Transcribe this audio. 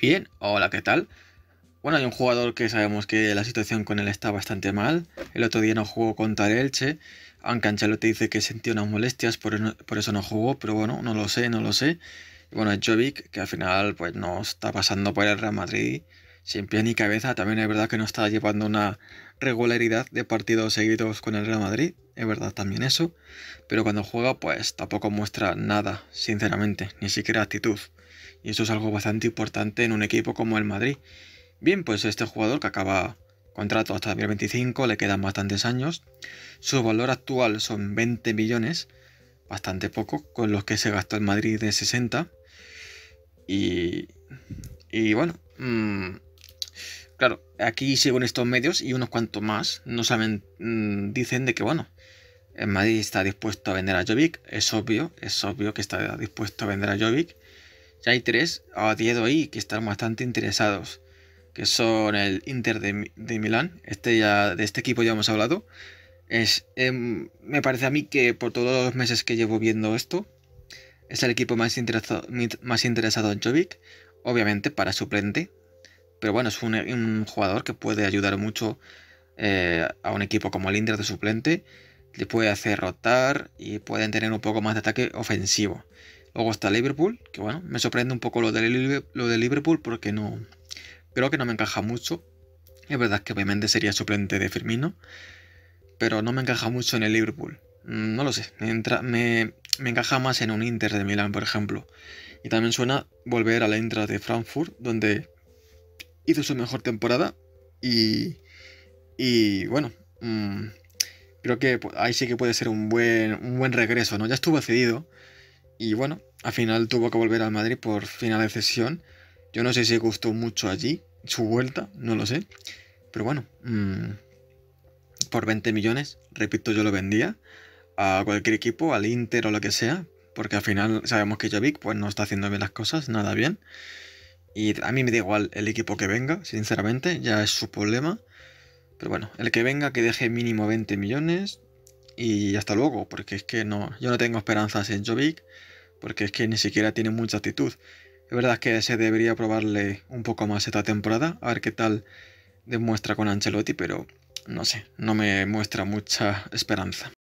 Bien, hola, ¿qué tal? Bueno, hay un jugador que sabemos que la situación con él está bastante mal. El otro día no jugó contra el Elche, aunque Ancelotti dice que sentía unas molestias, por, eso no jugó, pero bueno, no lo sé, no lo sé. Y bueno, Jovic, que al final pues no está pasando por el Real Madrid sin pie ni cabeza, también es verdad que no está llevando una regularidad de partidos seguidos con el Real Madrid, es verdad también eso, pero cuando juega pues tampoco muestra nada, sinceramente, ni siquiera actitud. Y eso es algo bastante importante en un equipo como el Madrid. Bien, pues este jugador que acaba contrato hasta 2025, le quedan bastantes años. Su valor actual son 20 millones, bastante poco, con los que se gastó el Madrid de 60. Y, bueno, mm, claro, aquí siguen estos medios y unos cuantos más, no saben, mm, dicen de que bueno, el Madrid está dispuesto a vender a Jovic, es obvio, es obvio que está dispuesto a vender a Jovic. Ya hay tres a día de que están bastante interesados, que son el Inter de, Milán, este ya, de este equipo ya hemos hablado. Es, em, me parece a mí que por todos los meses que llevo viendo esto, es el equipo más interesado, más interesado en Jovic, obviamente para suplente, pero bueno, es un, jugador que puede ayudar mucho eh, a un equipo como el Inter de suplente, le puede hacer rotar y pueden tener un poco más de ataque ofensivo. Luego está Liverpool, que bueno, me sorprende un poco lo de, lo de Liverpool porque no creo que no me encaja mucho. Es verdad que obviamente sería suplente de Firmino, pero no me encaja mucho en el Liverpool. Mm, no lo sé, me, entra, me, encaja más en un Inter de Milán, por ejemplo. Y también suena volver a la Intra de Frankfurt, donde hizo su mejor temporada y, y bueno, mm, creo que ahí sí que puede ser un buen, un buen regreso, ¿no? Ya estuvo cedido, y bueno, al final tuvo que volver al Madrid por final de cesión. Yo no sé si gustó mucho allí su vuelta, no lo sé. Pero bueno, mm, por 20 millones, repito, yo lo vendía a cualquier equipo, al Inter o lo que sea, porque al final sabemos que Jovic pues, no está haciendo bien las cosas, nada bien. Y a mí me da igual el equipo que venga, sinceramente, ya es su problema. Pero bueno, el que venga que deje mínimo 20 millones, y hasta luego, porque es que no, yo no tengo esperanzas en Jovic, porque es que ni siquiera tiene mucha actitud. Es verdad que se debería probarle un poco más esta temporada, a ver qué tal demuestra con Ancelotti, pero no sé, no me muestra mucha esperanza.